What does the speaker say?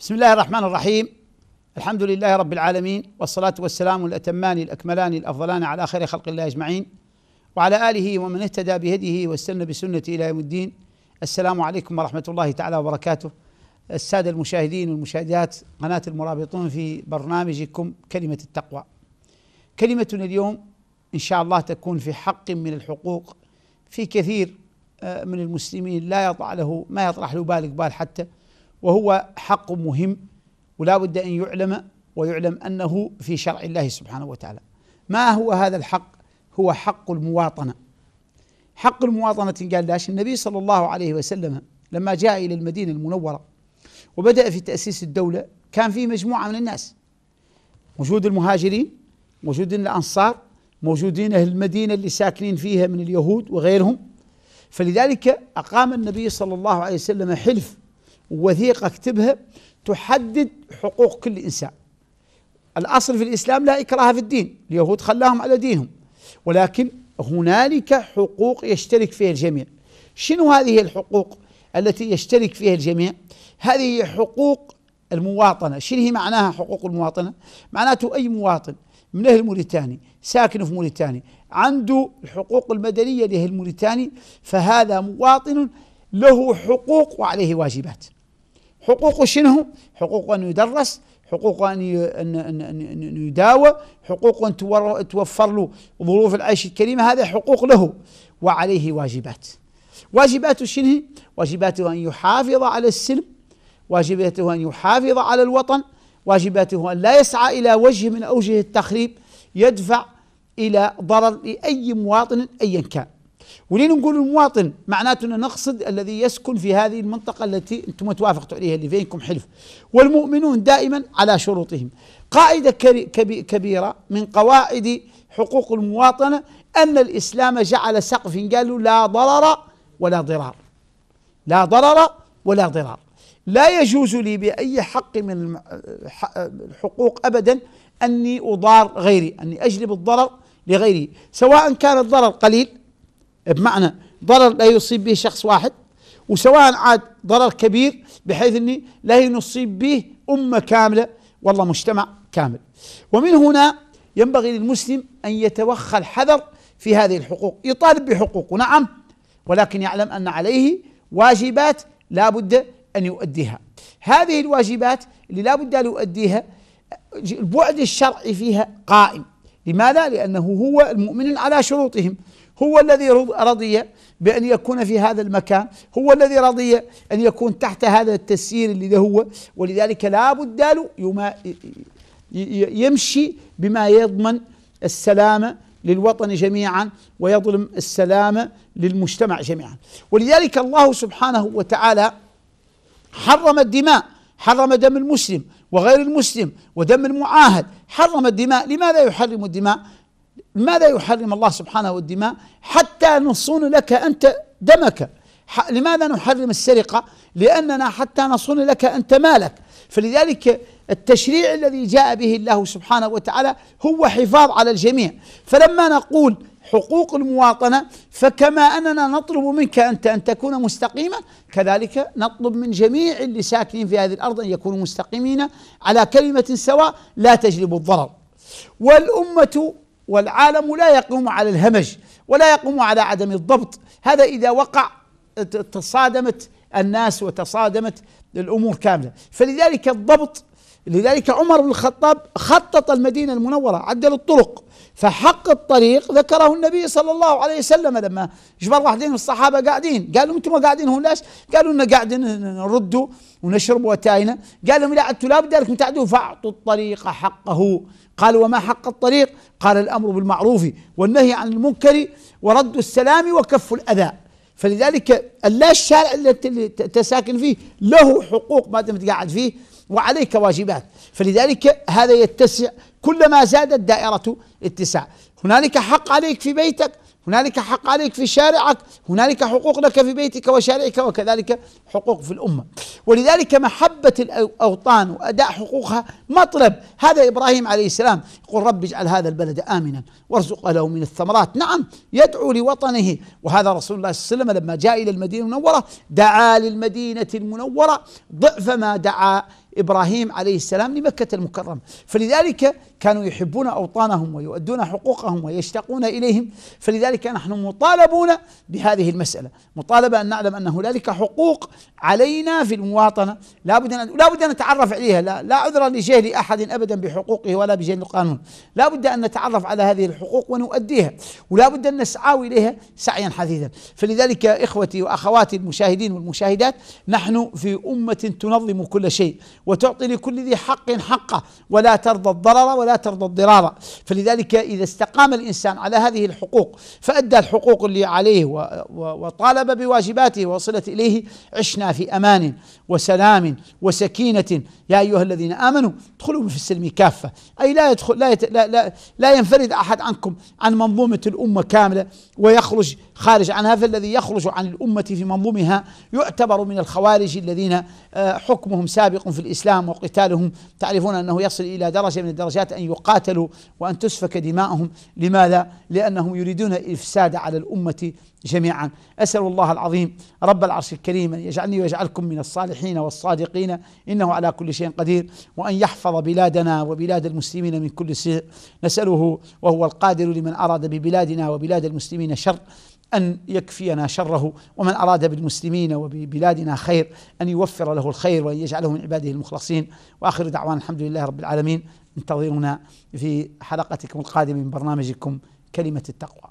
بسم الله الرحمن الرحيم الحمد لله رب العالمين والصلاة والسلام الأتمان الأكملان الأفضلان على خير خلق الله أجمعين وعلى آله ومن اهتدى بهديه واستنى بسنته إلى يوم الدين السلام عليكم ورحمة الله تعالى وبركاته السادة المشاهدين والمشاهدات قناة المرابطون في برنامجكم كلمة التقوى كلمة اليوم ان شاء الله تكون في حق من الحقوق في كثير آه، من المسلمين لا يطع له ما يطرح له بال بال حتى وهو حق مهم ولا بد ان يعلم ويعلم انه في شرع الله سبحانه وتعالى ما هو هذا الحق هو حق المواطنه حق المواطنه قال داش النبي صلى الله عليه وسلم لما جاء الى المدينه المنوره وبدا في تاسيس الدوله كان في مجموعه من الناس وجود المهاجرين وجود الانصار موجودين أهل المدينة اللي ساكنين فيها من اليهود وغيرهم فلذلك أقام النبي صلى الله عليه وسلم حلف وثيقة كتبها تحدد حقوق كل إنسان الأصل في الإسلام لا إكراه في الدين اليهود خلاهم على دينهم ولكن هنالك حقوق يشترك فيها الجميع شنو هذه الحقوق التي يشترك فيها الجميع هذه حقوق المواطنة شنو هي معناها حقوق المواطنة معناته أي مواطن من اهل موريتاني ساكن في موريتاني عنده الحقوق المدنيه لاهل موريتاني فهذا مواطن له حقوق وعليه واجبات حقوقه شنو حقوقه أن يدرس حقوقه أن أن يداوى حقوقه أن توفر له ظروف العيش الكريمة هذا حقوق له وعليه واجبات واجباته شنو واجباته أن يحافظ على السلم واجباته أن يحافظ على الوطن واجباته أن لا يسعى إلى وجه من أوجه التخريب يدفع إلى ضرر لأي مواطن أيا كان ولين نقول المواطن معناته أن نقصد الذي يسكن في هذه المنطقة التي أنتم توافقتوا عليها اللي بينكم حلف والمؤمنون دائما على شروطهم قاعدة كبيرة من قواعد حقوق المواطنة أن الإسلام جعل سقف قالوا لا ضرر ولا ضرار لا ضرر ولا ضرار لا يجوز لي بأي حق من الحقوق أبدا أني أضار غيري أني أجلب الضرر لغيري سواء كان الضرر قليل بمعنى ضرر لا يصيب به شخص واحد وسواء عاد ضرر كبير بحيث أني لا يصيب به أمة كاملة والله مجتمع كامل ومن هنا ينبغي للمسلم أن يتوخى الحذر في هذه الحقوق يطالب بحقوقه نعم ولكن يعلم أن عليه واجبات لا بد أن يؤديها هذه الواجبات اللي لا بد أن يؤديها البعد الشرعي فيها قائم لماذا؟ لأنه هو المؤمن على شروطهم هو الذي رضي بأن يكون في هذا المكان هو الذي رضي أن يكون تحت هذا التسيير اللي هو ولذلك لا بد له يمشي بما يضمن السلامة للوطن جميعا ويظلم السلامة للمجتمع جميعا ولذلك الله سبحانه وتعالى حرم الدماء حرم دم المسلم وغير المسلم ودم المعاهد حرم الدماء لماذا يحرم الدماء لماذا يحرم الله سبحانه والدماء حتى نصون لك أنت دمك لماذا نحرم السرقة لأننا حتى نصون لك أنت مالك فلذلك التشريع الذي جاء به الله سبحانه وتعالى هو حفاظ على الجميع فلما نقول حقوق المواطنة فكما أننا نطلب منك أنت أن تكون مستقيما كذلك نطلب من جميع اللي ساكنين في هذه الأرض أن يكونوا مستقيمين على كلمة سواء لا تجلب الضرر والأمة والعالم لا يقوم على الهمج ولا يقوم على عدم الضبط هذا إذا وقع تصادمت الناس وتصادمت الأمور كاملة فلذلك الضبط لذلك عمر بن الخطاب خطط المدينة المنورة عدل الطرق فحق الطريق ذكره النبي صلى الله عليه وسلم لما جبر واحدين من الصحابة قاعدين قالوا انتم قاعدين هناش قالوا لنا قاعدين نرد ونشرب وتاينا قال لهم لا انتم لابد لكم تعدوا فاعطوا الطريق حقه قال وما حق الطريق قال الامر بالمعروف والنهي عن المنكر ورد السلام وكف الاذى فلذلك لا الشارع اللي تساكن فيه له حقوق ما دمت قاعد فيه وعليك واجبات فلذلك هذا يتسع كلما زادت دائرة اتساع هنالك حق عليك في بيتك هنالك حق عليك في شارعك هنالك حقوق لك في بيتك وشارعك وكذلك حقوق في الأمة ولذلك محبة الأوطان وأداء حقوقها مطلب هذا إبراهيم عليه السلام يقول رب اجعل هذا البلد آمنا وارزق له من الثمرات نعم يدعو لوطنه وهذا رسول الله صلى الله عليه وسلم لما جاء إلى المدينة المنورة دعا للمدينة المنورة ضعف ما دعا إبراهيم عليه السلام لمكة المكرمة فلذلك كانوا يحبون أوطانهم ويؤدون حقوقهم ويشتاقون إليهم فلذلك نحن مطالبون بهذه المسألة مطالبة أن نعلم أن هنالك حقوق علينا في المواطنة لا بد أن لا بد أن نتعرف عليها لا, لا عذر لجهل أحد أبدا بحقوقه ولا بجهل القانون لا بد أن نتعرف على هذه الحقوق ونؤديها ولا بد أن نسعى إليها سعيا حثيثا فلذلك إخوتي وأخواتي المشاهدين والمشاهدات نحن في أمة تنظم كل شيء وتعطي لكل ذي حق حقه ولا ترضى الضرر ولا ترضى الضرار فلذلك إذا استقام الإنسان على هذه الحقوق فأدى الحقوق اللي عليه وطالب بواجباته ووصلت إليه عشنا في أمان وسلام وسكينة يا أيها الذين آمنوا ادخلوا في السلم كافة أي لا يدخل لا, يت لا, لا, لا ينفرد أحد عنكم عن منظومة الأمة كاملة ويخرج خارج عنها فالذي يخرج عن الأمة في منظومها يعتبر من الخوارج الذين آه، حكمهم سابق في الإسلام الإسلام وقتالهم تعرفون أنه يصل إلى درجة من الدرجات أن يقاتلوا وأن تسفك دماءهم لماذا؟ لأنهم يريدون الإفساد على الأمة جميعا أسأل الله العظيم رب العرش الكريم أن يجعلني ويجعلكم من الصالحين والصادقين إنه على كل شيء قدير وأن يحفظ بلادنا وبلاد المسلمين من كل سوء نسأله وهو القادر لمن أراد ببلادنا وبلاد المسلمين شر أن يكفينا شره ومن أراد بالمسلمين وببلادنا خير أن يوفر له الخير وأن يجعله من عباده المخلصين وآخر دعوان الحمد لله رب العالمين انتظرونا في حلقتكم القادمة من برنامجكم كلمة التقوى